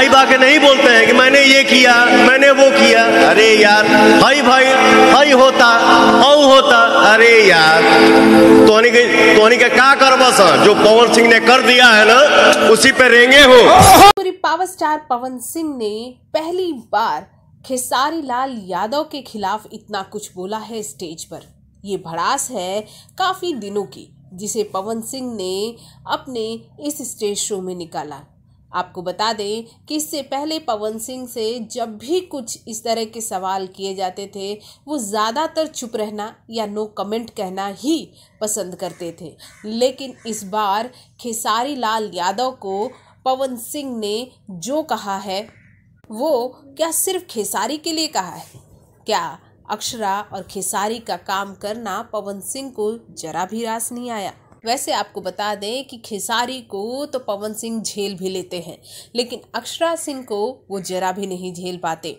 भाई बाके नहीं बोलते हैं कि मैंने ये किया मैंने वो किया अरे यार भाई भाई भाई होता औ होता अरे यार तोनी के तोनी के का कर बस जो पवन सिंह ने कर दिया है ना उसी पे रेंगे हो पूरी पावर स्टार पवन सिंह ने पहली बार खेसारी लाल यादव के खिलाफ इतना कुछ बोला है स्टेज पर ये भड़ास है काफ़ी दिनों की जिसे पवन सिंह ने अपने इस स्टेज शो में निकाला आपको बता दें कि इससे पहले पवन सिंह से जब भी कुछ इस तरह के सवाल किए जाते थे वो ज़्यादातर चुप रहना या नो कमेंट कहना ही पसंद करते थे लेकिन इस बार खेसारी लाल यादव को पवन सिंह ने जो कहा है वो क्या सिर्फ खेसारी के लिए कहा है क्या अक्षरा और खेसारी का काम करना पवन सिंह को जरा भी रास नहीं आया वैसे आपको बता दें कि खेसारी को तो पवन सिंह झेल भी लेते हैं लेकिन अक्षरा सिंह को वो जरा भी नहीं झेल पाते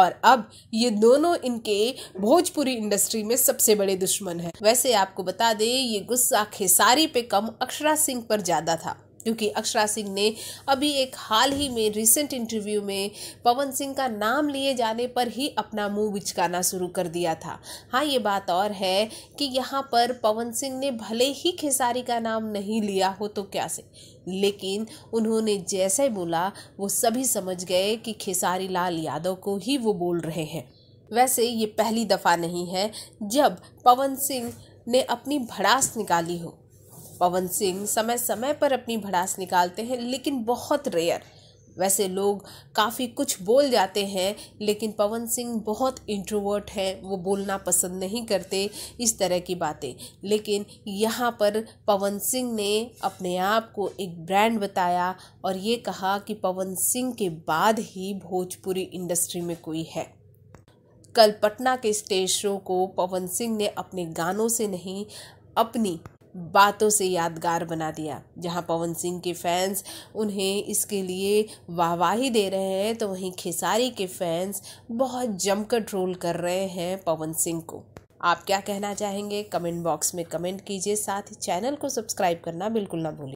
और अब ये दोनों इनके भोजपुरी इंडस्ट्री में सबसे बड़े दुश्मन हैं वैसे आपको बता दें ये गुस्सा खेसारी पे कम अक्षरा सिंह पर ज़्यादा था क्योंकि अक्षरा सिंह ने अभी एक हाल ही में रिसेंट इंटरव्यू में पवन सिंह का नाम लिए जाने पर ही अपना मुंह बिचकाना शुरू कर दिया था हाँ ये बात और है कि यहाँ पर पवन सिंह ने भले ही खेसारी का नाम नहीं लिया हो तो क्या से लेकिन उन्होंने जैसे बोला वो सभी समझ गए कि खेसारी लाल यादव को ही वो बोल रहे हैं वैसे ये पहली दफ़ा नहीं है जब पवन सिंह ने अपनी भड़ास निकाली हो पवन सिंह समय समय पर अपनी भड़ास निकालते हैं लेकिन बहुत रेयर वैसे लोग काफ़ी कुछ बोल जाते हैं लेकिन पवन सिंह बहुत इंट्रोवर्ट हैं वो बोलना पसंद नहीं करते इस तरह की बातें लेकिन यहाँ पर पवन सिंह ने अपने आप को एक ब्रांड बताया और ये कहा कि पवन सिंह के बाद ही भोजपुरी इंडस्ट्री में कोई है कल पटना के स्टेज शो को पवन सिंह ने अपने गानों से नहीं अपनी बातों से यादगार बना दिया जहां पवन सिंह के फैंस उन्हें इसके लिए वाहवाही दे रहे हैं तो वहीं खेसारी के फैंस बहुत जमकर ट्रोल कर रहे हैं पवन सिंह को आप क्या कहना चाहेंगे कमेंट बॉक्स में कमेंट कीजिए साथ ही चैनल को सब्सक्राइब करना बिल्कुल ना भूलें